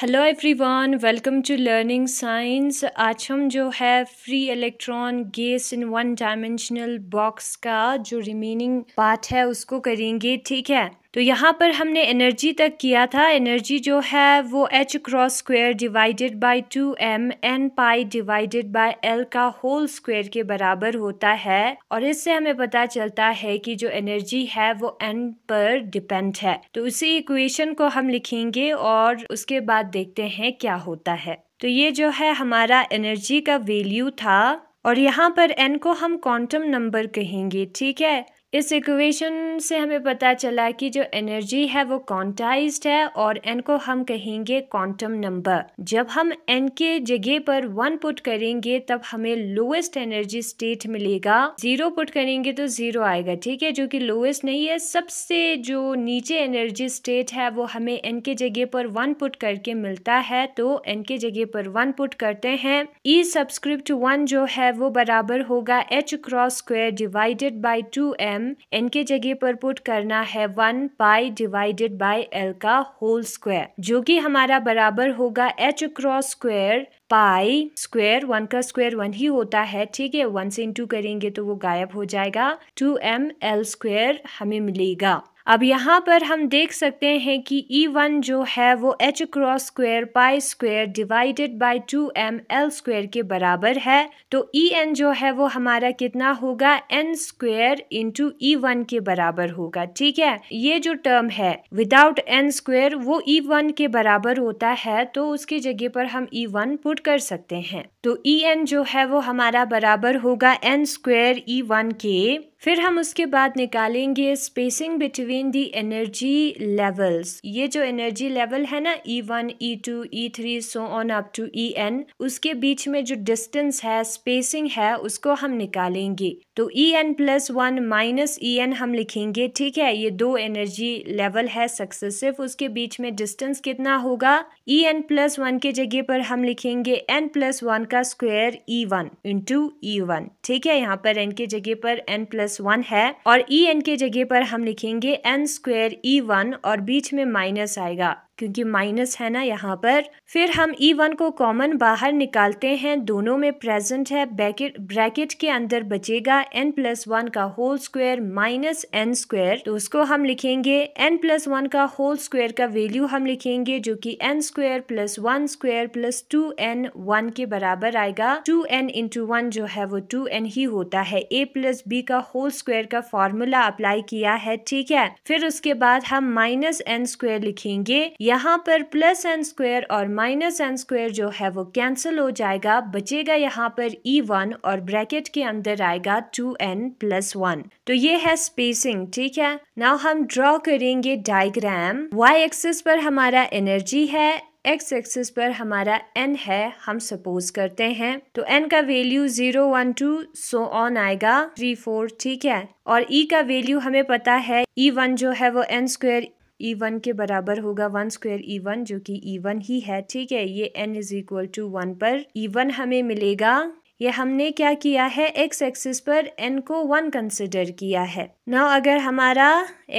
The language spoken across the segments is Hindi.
hello everyone welcome to learning science आज हम जो है free electron gas in one dimensional box का जो रिमेनिंग पार्ट है उसको करेंगे ठीक है तो यहाँ पर हमने एनर्जी तक किया था एनर्जी जो है वो H cross square divided by two M N pi divided by L का होल स्क्वायर के बराबर होता है और इससे हमें पता चलता है कि जो एनर्जी है वो एन पर डिपेंड है तो उसी इक्वेशन को हम लिखेंगे और उसके बाद देखते हैं क्या होता है तो ये जो है हमारा एनर्जी का वैल्यू था और यहाँ पर एन को हम क्वांटम नंबर कहेंगे ठीक है इस इक्वेशन से हमें पता चला कि जो एनर्जी है वो क्वांटाइज्ड है और एन को हम कहेंगे क्वांटम नंबर जब हम एन के जगह पर वन पुट करेंगे तब हमें लोएस्ट एनर्जी स्टेट मिलेगा जीरो पुट करेंगे तो जीरो आएगा ठीक है जो कि लोएस्ट नहीं है सबसे जो नीचे एनर्जी स्टेट है वो हमें एन के जगह पर वन पुट करके मिलता है तो एन के जगह पर वन पुट करते हैं ई सब्सक्रिप्ट वन जो है वो बराबर होगा H cross square divided by two M M इनके जगह पर पुट करना है one pi divided by L का होल स्क्वायर जो कि हमारा बराबर होगा H cross square pi square one का स्क्वायर वन ही होता है ठीक है वन से इंटू करेंगे तो वो गायब हो जाएगा टू एम एल स्क्वायर हमें मिलेगा अब यहाँ पर हम देख सकते हैं कि ई e वन जो है वो H cross square pi square divided by two M L square के बराबर है तो ई e एन जो है वो हमारा कितना होगा N square into E one के बराबर होगा ठीक है ये जो टर्म है विदाउट एन स्क्वेयर वो ई e वन के बराबर होता है तो उसकी जगह पर हम ई वन पुट कर सकते हैं तो ई एन जो है वो हमारा बराबर होगा एन स्क्वेयर ई वन के फिर हम उसके बाद निकालेंगे spacing between the energy levels ये जो एनर्जी लेवल है ना E one E two E three so on up to E N उसके बीच में जो डिस्टेंस है स्पेसिंग है उसको हम निकालेंगे तो E N plus one minus E N हम लिखेंगे ठीक है ये दो एनर्जी लेवल है सक्सेसिव उसके बीच में डिस्टेंस कितना होगा ई एन प्लस वन के जगह पर हम लिखेंगे एन प्लस वन का square E one into E one ठीक है यहाँ पर एन के जगह पर एन प्लस प्लस वन है और ई एन के जगह पर हम लिखेंगे एन स्क्वेयर ई वन और बीच में माइनस आएगा क्योंकि माइनस है ना यहाँ पर फिर हम ई e वन को कॉमन बाहर निकालते हैं दोनों में प्रेजेंट है ब्रैकेट ब्रैकेट के अंदर बचेगा एन प्लस वन का whole square minus N square तो उसको हम लिखेंगे एन प्लस वन का होल स्क्वायर का वैल्यू हम लिखेंगे जो कि N square plus one square plus two N one के बराबर आएगा टू एन इंटू वन जो है वो टू एन ही होता है ए प्लस बी का होल स्क्वायर का फॉर्मूला अप्लाई किया है ठीक है फिर उसके बाद हम माइनस एन स्क्वायर लिखेंगे यहाँ पर प्लस एन स्क्वेयर और माइनस एन स्क्वेयर जो है वो कैंसिल हो जाएगा बचेगा यहाँ पर ई e वन और ब्रैकेट के अंदर आएगा टू एन प्लस वन तो ये है स्पेसिंग ठीक है नाउ हम ड्रॉ करेंगे डायग्राम वाई एक्सिस पर हमारा एनर्जी है एक्स एक्सिस पर हमारा एन है हम सपोज करते हैं तो एन का value zero one two so on आएगा थ्री फोर ठीक है और ई e का वैल्यू हमें पता है ई e वन जो है वो N square E e one के बराबर होगा one square E e one जो कि ई e वन ही है ठीक है ये N is equal to one पर ई वन हमें मिलेगा ये हमने क्या किया है एक्स एक्सिस पर एन को वन कंसिडर किया है नौ अगर हमारा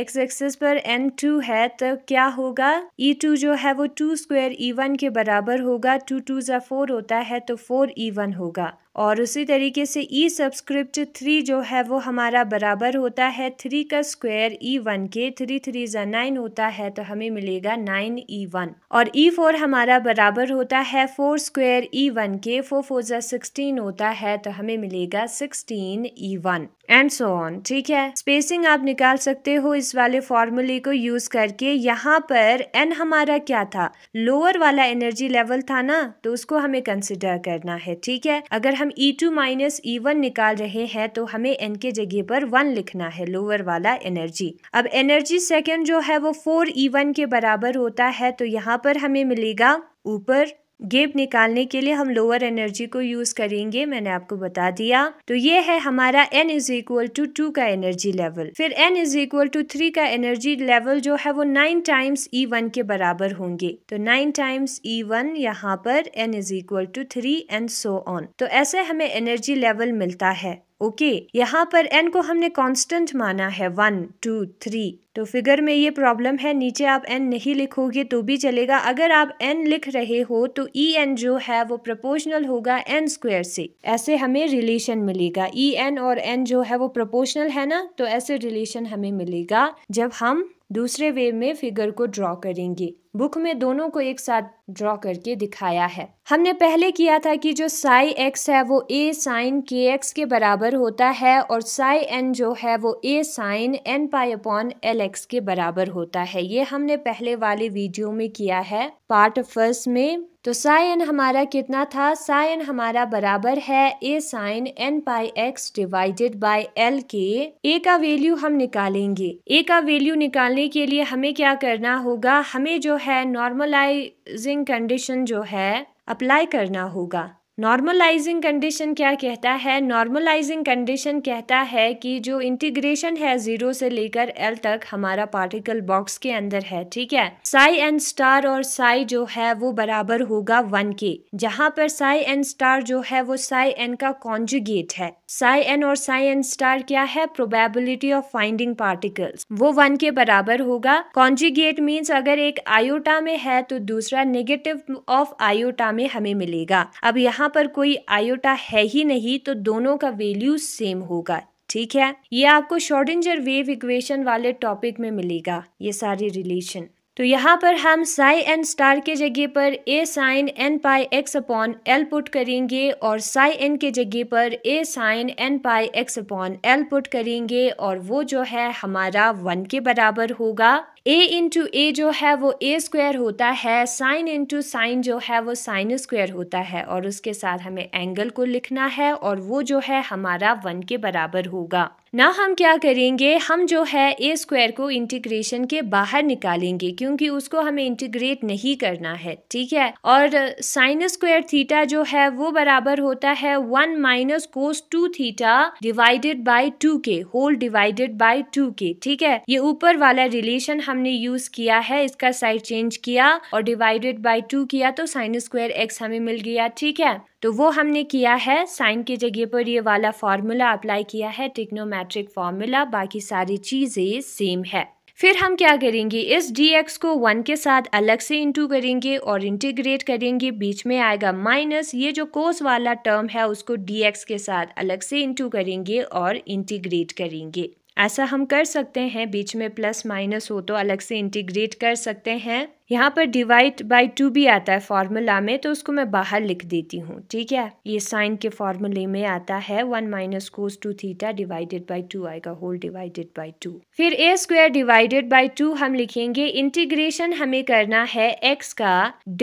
एक्स एक्सिस पर एन टू है तो क्या होगा ई टू जो है वो टू स्क्वायर ई वन के बराबर होगा टू टू जो फोर होता है तो फोर ई वन होगा और उसी तरीके से ई सब्सक्रिप्ट थ्री जो है वो हमारा बराबर होता है थ्री का स्क्वायर ई वन के थ्री थ्री ज़ा नाइन होता है तो हमें मिलेगा नाइन ई वन और ई e फोर हमारा बराबर होता है फोर स्क्वायर ई वन के फोर फोर जो सिक्सटीन होता है तो हमें मिलेगा sixteen E one and so on ठीक है स्पेसिंग आप निकाल सकते हो इस वाले फॉर्मूले को यूज करके यहाँ पर एन हमारा क्या था लोअर वाला एनर्जी लेवल था ना तो उसको हमें कंसिडर करना है ठीक है अगर हम E two minus E one निकाल रहे हैं तो हमें एन के जगह पर वन लिखना है लोअर वाला एनर्जी अब एनर्जी सेकेंड जो है वो फोर ई वन के बराबर होता है तो यहाँ पर हमें मिलेगा ऊपर गेप निकालने के लिए हम लोअर एनर्जी को यूज़ करेंगे मैंने आपको बता दिया तो ये है हमारा n is equal to two का एनर्जी लेवल फिर n is equal to three का एनर्जी लेवल जो है वो नाइन टाइम्स ई वन के बराबर होंगे तो नाइन टाइम्स ई वन यहाँ पर n is equal to three and so on तो ऐसे हमें एनर्जी लेवल मिलता है ओके okay, यहाँ पर एन को हमने कांस्टेंट माना है वन टू थ्री तो फिगर में ये प्रॉब्लम है नीचे आप एन नहीं लिखोगे तो भी चलेगा अगर आप एन लिख रहे हो तो ई एन जो है वो प्रोपोर्शनल होगा एन स्क्वायर से ऐसे हमें रिलेशन मिलेगा ई एन और एन जो है वो प्रोपोर्शनल है ना तो ऐसे रिलेशन हमें मिलेगा जब हम दूसरे वे में फिगर को ड्रॉ करेंगे बुक में दोनों को एक साथ ड्रॉ करके दिखाया है हमने पहले किया था कि जो साई एक्स है वो ए साइन के एक्स के बराबर होता है और साई एन जो है वो A sine n pi upon L x के बराबर होता है ये हमने पहले वाले वीडियो में किया है पार्ट फर्स्ट में तो साइन हमारा कितना था साइन हमारा बराबर है A sine n pi x divided by L के ए का वैल्यू हम निकालेंगे ए का वैल्यू निकालने के लिए हमें क्या करना होगा हमें जो है नॉर्मलाइजिंग कंडीशन जो है अप्लाई करना होगा नॉर्मलाइजिंग कंडीशन क्या कहता है नॉर्मलाइजिंग कंडीशन कहता है कि जो इंटीग्रेशन है जीरो से लेकर एल तक हमारा पार्टिकल बॉक्स के अंदर है ठीक है साई एंड स्टार और साई जो है वो बराबर होगा वन के जहाँ पर साई एंड स्टार जो है वो साई एन का कॉन्जुगेट है साई एन और साई एंड स्टार क्या है प्रोबेबिलिटी ऑफ फाइंडिंग पार्टिकल्स वो वन के बराबर होगा कॉन्जुगेट मीन्स अगर एक आयोटा में है तो दूसरा नेगेटिव ऑफ आयोटा में हमें मिलेगा अब यहाँ यहाँ पर कोई आयोटा है ही नहीं तो दोनों का वैल्यू सेम होगा ठीक है ये आपको शॉर्डिंजर वेव इक्वेशन वाले टॉपिक में मिलेगा ये सारी रिलेशन तो यहाँ पर हम साई एन स्टार के जगह पर A sine n pi x upon L put करेंगे और साई एन के जगह पर A sine n pi x upon L put करेंगे और वो जो है हमारा वन के बराबर होगा ए इंटू ए जो है वो ए स्क्वायर होता है साइन इंटू साइन जो है वो साइन स्क्वायर होता है और उसके साथ हमें एंगल को लिखना है और वो जो है हमारा वन के बराबर होगा ना हम क्या करेंगे हम जो है ए स्क्वायर को इंटीग्रेशन के बाहर निकालेंगे क्योंकि उसको हमें इंटीग्रेट नहीं करना है ठीक है और साइन स्क्वायर थीटा जो है वो बराबर होता है one minus cos two theta divided by two के होल डिवाइडेड बाई टू के ठीक है ये ऊपर वाला रिलेशन हम हमने यूज किया है इसका साइड चेंज किया और डिवाइडेड बाई टू किया तो साइन स्क्वायर एक्स हमें मिल गया ठीक है तो वो हमने किया है साइन की जगह पर ये वाला फार्मूला अप्लाई किया है टिक्नोमेट्रिक फार्मूला बाकी सारी चीज़ें सेम है फिर हम क्या करेंगे इस dx को 1 के साथ अलग से इंटू करेंगे और इंटीग्रेट करेंगे बीच में आएगा माइनस ये जो कोस वाला टर्म है उसको dx के साथ अलग से इंटू करेंगे और इंटीग्रेट करेंगे ऐसा हम कर सकते हैं बीच में प्लस माइनस हो तो अलग से इंटीग्रेट कर सकते हैं यहाँ पर डिवाइड बाई टू भी आता है फॉर्मूला में तो उसको मैं बाहर लिख देती हूँ ठीक है ये साइन के फॉर्मूले में आता है one minus cos two theta divided by two आएगा होल डिवाइडेड बाय टू फिर A square divided by two हम लिखेंगे इंटीग्रेशन हमें करना है एक्स का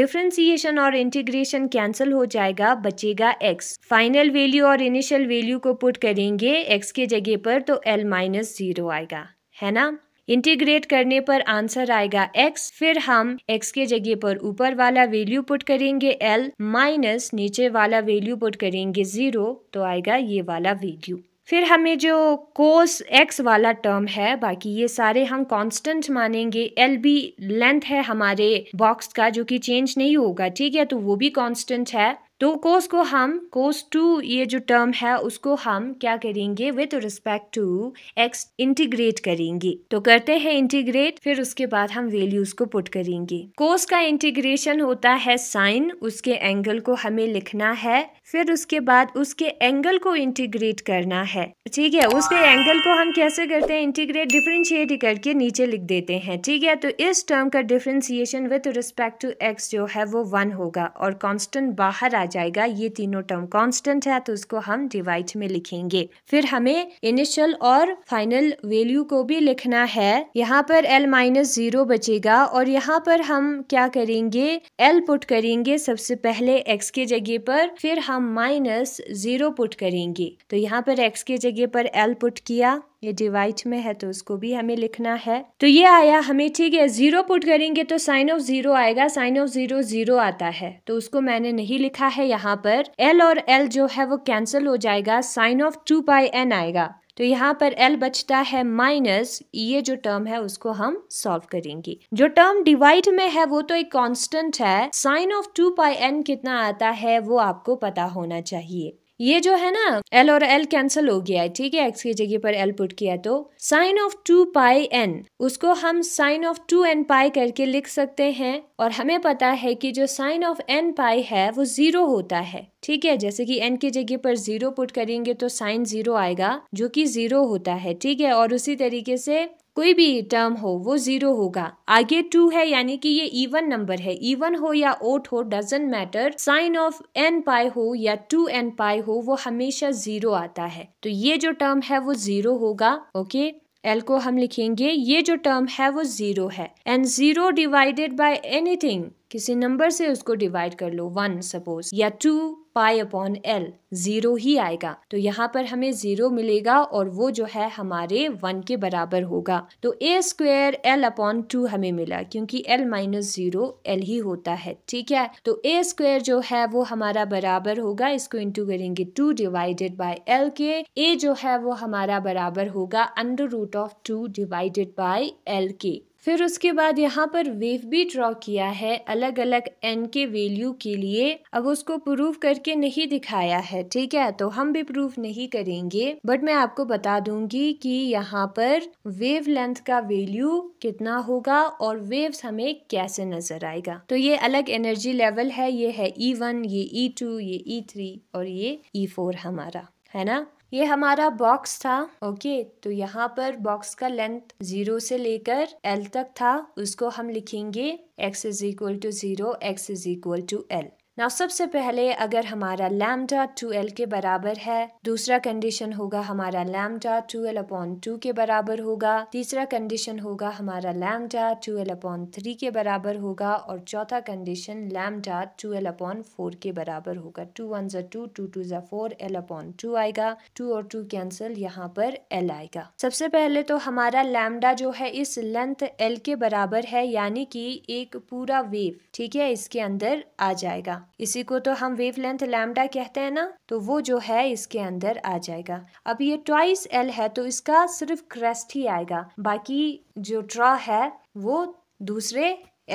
डिफ्रेंसिएशन और इंटीग्रेशन कैंसिल हो जाएगा बचेगा एक्स फाइनल वैल्यू और इनिशियल वैल्यू को पुट करेंगे एक्स के जगह पर तो एल माइनस जीरो आएगा है ना इंटीग्रेट करने पर आंसर आएगा x फिर हम x के जगह पर ऊपर वाला वैल्यू पुट करेंगे l माइनस नीचे वाला वैल्यू पुट करेंगे जीरो तो आएगा ये वाला वैल्यू फिर हमें जो कोस एक्स वाला टर्म है बाकी ये सारे हम कांस्टेंट मानेंगे एल बी लेंथ है हमारे बॉक्स का जो कि चेंज नहीं होगा ठीक है तो वो भी कांस्टेंट है तो कोस को हम कोस टू ये जो टर्म है उसको हम क्या करेंगे with respect to x integrate करेंगे तो करते हैं इंटीग्रेट फिर उसके बाद हम वैल्यूज को पुट करेंगे कोस का इंटीग्रेशन होता है साइन उसके एंगल को हमें लिखना है फिर उसके बाद उसके एंगल को इंटीग्रेट करना है ठीक है उसके एंगल को हम कैसे करते हैं इंटीग्रेट डिफ्रेंशिएट करके नीचे लिख देते हैं ठीक है तो इस टर्म का differentiation with respect to x जो है वो वन होगा और कॉन्स्टेंट बाहर आ आ जाएगा ये तीनों टर्म कांस्टेंट है तो उसको हम डिवाइड में लिखेंगे फिर हमें इनिशियल और फाइनल वैल्यू को भी लिखना है यहाँ पर एल माइनस जीरो बचेगा और यहाँ पर हम क्या करेंगे एल पुट करेंगे सबसे पहले एक्स के जगह पर फिर हम माइनस जीरो पुट करेंगे तो यहाँ पर एक्स के जगह पर एल पुट किया ये डिवाइड में है तो उसको भी हमें लिखना है तो ये आया हमें ठीक है ज़ीरो पुट करेंगे तो साइन ऑफ ज़ीरो आएगा साइन ऑफ ज़ीरो ज़ीरो आता है तो उसको मैंने नहीं लिखा है यहाँ पर एल और एल जो है वो कैंसिल हो जाएगा sine of two by n आएगा तो यहाँ पर L बचता है माइनस ये जो टर्म है उसको हम सॉल्व करेंगे जो टर्म डिवाइड में है वो तो एक कांस्टेंट है sine of two pi n कितना आता है वो आपको पता होना चाहिए ये जो है ना एल और एल कैंसिल हो गया है ठीक है एक्स की जगह पर एल पुट किया तो sine of two pi n उसको हम sine of two n pi करके लिख सकते हैं और हमें पता है कि जो साइन ऑफ एन पाई है वो जीरो होता है ठीक है जैसे कि एन की जगह पर जीरो पुट करेंगे तो साइन जीरो आएगा जो कि जीरो होता है ठीक है और उसी तरीके से कोई भी टर्म हो वो ज़ीरो होगा आगे टू है यानी कि ये इवन नंबर है इवन हो या ओट हो doesn't matter sine of n pi हो या टू एन पाई हो वो हमेशा ज़ीरो आता है तो ये जो टर्म है वो ज़ीरो होगा ओके एल को हम लिखेंगे ये जो टर्म है वो ज़ीरो है and zero divided by anything किसी नंबर से उसको डिवाइड कर लो वन सपोज या two pi upon L zero ही आएगा तो यहाँ पर हमें ज़ीरो मिलेगा और वो जो है हमारे वन के बराबर होगा तो A square L upon two हमें मिला क्योंकि एल माइनस ज़ीरो एल ही होता है ठीक है तो ए स्क्वेयर जो है वो हमारा बराबर होगा इसको इंटू करेंगे टू डिवाइडेड बाई एल के ए जो है वो हमारा बराबर होगा under root of two divided by L के फिर उसके बाद यहाँ पर वेव भी ड्रॉ किया है अलग अलग एन के वैल्यू के लिए अब उसको प्रूव करके नहीं दिखाया है ठीक है तो हम भी प्रूफ नहीं करेंगे बट मैं आपको बता दूंगी कि यहाँ पर वेव लेंथ का वैल्यू कितना होगा और वेव्स हमें कैसे नजर आएगा तो ये अलग एनर्जी लेवल है ये है ई e वन ये ई e टू ये ई e थ्री और ये ई फोर हमारा है ना ये हमारा बॉक्स था ओके तो यहाँ पर बॉक्स का लेंथ जीरो से लेकर एल तक था उसको हम लिखेंगे x is equal to zero x is equal to L ना सबसे पहले अगर हमारा लैमडा टू एल के बराबर है दूसरा कंडीशन होगा हमारा lambda two L upon two के बराबर होगा तीसरा कंडीशन होगा हमारा lambda two L upon three के बराबर होगा और चौथा condition lambda two L upon four के बराबर होगा टू वन जो टू टू टू जो फोर एल अपॉन टू आएगा टू और टू कैंसिल यहाँ पर एल आएगा सबसे पहले तो हमारा लैमडा जो है इस लेंथ एल के बराबर है यानी कि एक पूरा वेव ठीक है इसके अंदर आ जाएगा इसी को तो हम वेव लेंथ लैमडा कहते हैं ना तो वो जो है इसके अंदर आ जाएगा अब ये ट्वाइस एल है तो इसका सिर्फ क्रेस्ट ही आएगा बाकी जो ट्रा है वो दूसरे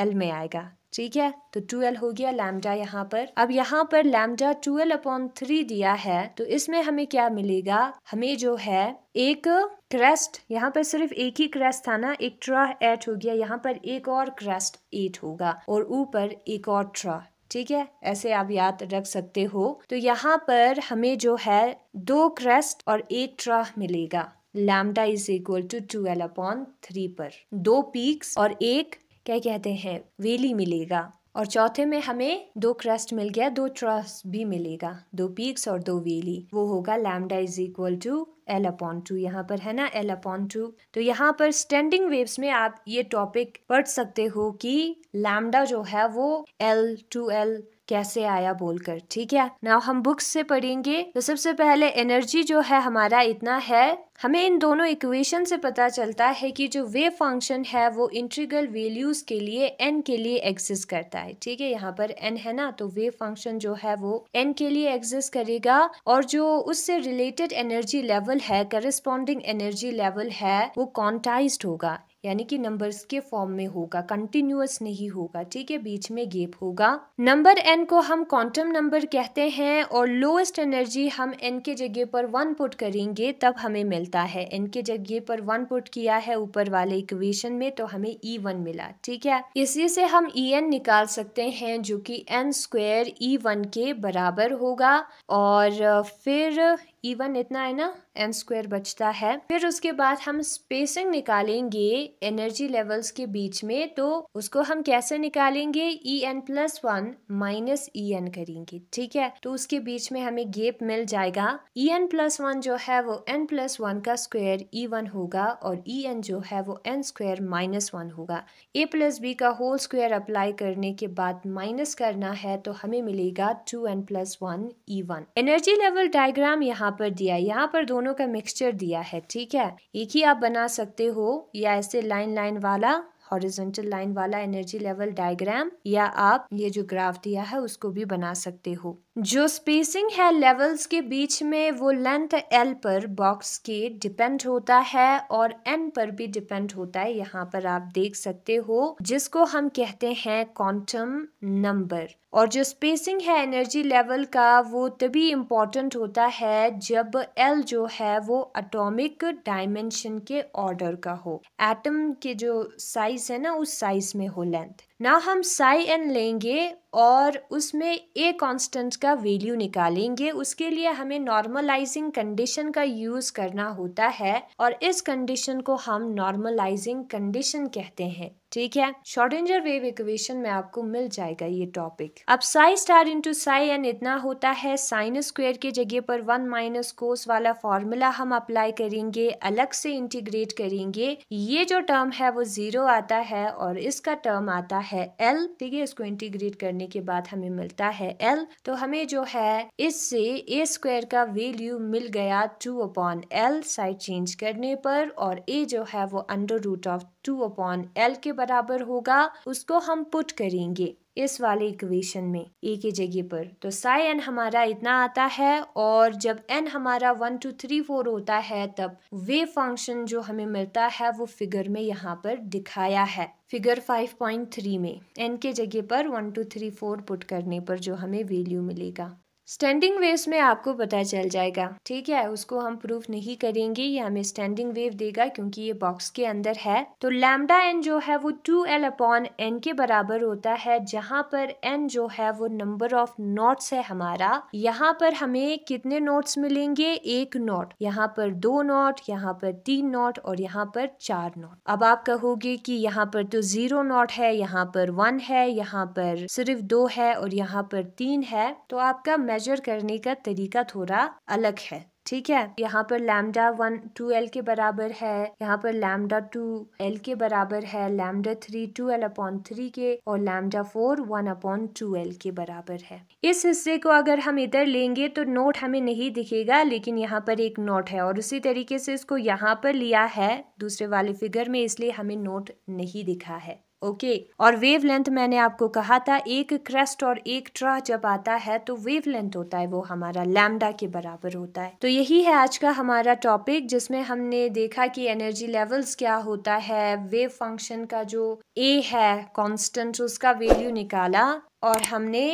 एल में आएगा ठीक है तो टू एल हो गया लैमडा यहाँ पर अब यहाँ पर lambda two L upon three दिया है तो इसमें हमें क्या मिलेगा हमें जो है एक क्रेस्ट यहाँ पर सिर्फ एक ही क्रेस्ट था ना एक ट्रा एट हो गया यहाँ पर एक और क्रेस्ट एट होगा और ऊपर एक और ट्रा ठीक है ऐसे आप याद रख सकते हो तो यहाँ पर हमें जो है दो क्रेस्ट और एक ट्राह मिलेगा lambda is equal to two L upon three पर दो पीक्स और एक क्या कहते हैं वेली मिलेगा और चौथे में हमें दो क्रस्ट मिल गया दो ट्रस भी मिलेगा दो पीक्स और दो वेली वो होगा lambda is equal to L upon two यहाँ पर है ना एल अपॉन टू तो यहाँ पर स्टैंडिंग वेव्स में आप ये टॉपिक पढ़ सकते हो कि लैमडा जो है वो एल टू एल कैसे आया बोलकर ठीक है ना हम बुक्स से पढ़ेंगे तो सबसे पहले एनर्जी जो है हमारा इतना है हमें इन दोनों इक्वेशन से पता चलता है कि जो वेव फंक्शन है वो इंट्रीगल वैल्यूज़ के लिए एन के लिए एग्जिस्ट करता है ठीक है यहाँ पर एन है ना तो वेव फंक्शन जो है वो एन के लिए एग्जिस्ट करेगा और जो उससे रिलेटेड एनर्जी लेवल है करस्पॉन्डिंग एनर्जी लेवल है वो क्वांटाइज्ड होगा यानी कि नंबर्स के फॉर्म में होगा कंटिन्यूस नहीं होगा ठीक है बीच में गेप होगा नंबर एन को हम क्वांटम नंबर कहते हैं और लोएस्ट एनर्जी हम एन के जगह पर वन पुट करेंगे तब हमें मिलता है एन के जगह पर वन पुट किया है ऊपर वाले इक्वेशन में तो हमें ई e वन मिला ठीक है इसी से हम ई एन निकाल सकते हैं जो कि एन स्क्वेयर ई वन के बराबर होगा और फिर इवन इतना है ना एन स्क्वायर बचता है फिर उसके बाद हम स्पेसिंग निकालेंगे एनर्जी लेवल्स के बीच में तो उसको हम कैसे निकालेंगे E N plus one minus E n करेंगे ठीक है तो उसके बीच में हमें गेप मिल जाएगा ई एन प्लस वन जो है वो एन प्लस वन का स्क्वायर ई वन होगा और ई एन जो है वो एन स्क्वायर माइनस वन होगा ए प्लस बी का होल स्क्वायर अप्लाई करने के बाद माइनस करना है तो हमें मिलेगा two n plus one E one energy level diagram यहाँ यहाँ पर दिया है यहाँ पर दोनों का मिक्सचर दिया है ठीक है एक ही आप बना सकते हो या ऐसे लाइन लाइन वाला हॉरिजॉन्टल लाइन वाला एनर्जी लेवल डायग्राम या आप ये जो ग्राफ दिया है उसको भी बना सकते हो जो स्पेसिंग है लेवल्स के बीच में वो लेंथ एल पर बॉक्स के डिपेंड होता है और एन पर भी डिपेंड होता है यहाँ पर आप देख सकते हो जिसको हम कहते हैं क्वांटम नंबर और जो स्पेसिंग है एनर्जी लेवल का वो तभी इम्पॉर्टेंट होता है जब एल जो है वो अटोमिक डायमेंशन के ऑर्डर का हो एटम के जो साइज है ना उस साइज में हो लेंथ ना हम साई एन लेंगे और उसमें ए कांस्टेंट का वैल्यू निकालेंगे उसके लिए हमें नॉर्मलाइजिंग कंडीशन का यूज करना होता है और इस कंडीशन को हम नॉर्मलाइजिंग कंडीशन कहते हैं ठीक है शॉर्टेंजर वेव इक्वेशन में आपको मिल जाएगा ये टॉपिक अब psi star into psi n इतना होता है साइन स्क्वेयर के जगह पर वन माइनस कोस वाला फॉर्मूला हम अप्लाई करेंगे अलग से इंटीग्रेट करेंगे ये जो टर्म है वो जीरो आता है और इसका टर्म आता है एल ठीक है इसको इंटीग्रेट करने के बाद हमें मिलता है एल तो हमें जो है इससे ए स्क्वेयर का वेल्यू मिल गया two upon L side change करने पर और ए जो है वो under root of two upon L के बराबर होगा उसको हम पुट करेंगे इस वाले इक्वेशन में ए के जगह पर तो साई एन हमारा इतना आता है और जब एन हमारा वन टू थ्री फोर होता है तब वे फंक्शन जो हमें मिलता है वो फिगर में यहाँ पर दिखाया है फिगर फाइव पॉइंट थ्री में एन के जगह पर one two three four put करने पर जो हमें वैल्यू मिलेगा स्टैंडिंग वेव्स में आपको पता चल जाएगा ठीक है उसको हम प्रूफ नहीं करेंगे ये हमें स्टैंडिंग वेव देगा क्योंकि ये बॉक्स के अंदर है तो लैमडा एन जो है वो टू एल अपॉन एन के बराबर होता है जहाँ पर एन जो है वो नंबर ऑफ नोट्स है हमारा यहाँ पर हमें कितने नोट्स मिलेंगे एक नोट यहाँ पर दो नोट यहाँ पर तीन नोट और यहाँ पर चार नोट अब आप कहोगे की यहाँ पर तो जीरो नोट है यहाँ पर वन है यहाँ पर सिर्फ दो है और यहाँ पर तीन है तो आपका मेजर करने का तरीका थोड़ा अलग है ठीक है यहाँ पर लैमडा वन टू एल के बराबर है यहाँ पर लैमडा टू एल के बराबर है lambda three two L upon three के और lambda four one upon two L के बराबर है इस हिस्से को अगर हम इधर लेंगे तो नोट हमें नहीं दिखेगा लेकिन यहाँ पर एक नोट है और उसी तरीके से इसको यहाँ पर लिया है दूसरे वाले फिगर में इसलिए हमें नोट नहीं दिखा है ओके और वेव लेंथ मैंने आपको कहा था एक क्रेस्ट और एक ट्रा जब आता है तो वेव लेंथ होता है वो हमारा लैमडा के बराबर होता है तो यही है आज का हमारा टॉपिक जिसमें हमने देखा कि एनर्जी लेवल्स क्या होता है वेव फंक्शन का जो ए है कांस्टेंट उसका वैल्यू निकाला और हमने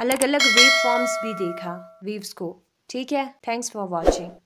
अलग अलग वेव फॉर्म्स भी देखा वेव्स को ठीक है थैंक्स फॉर वॉचिंग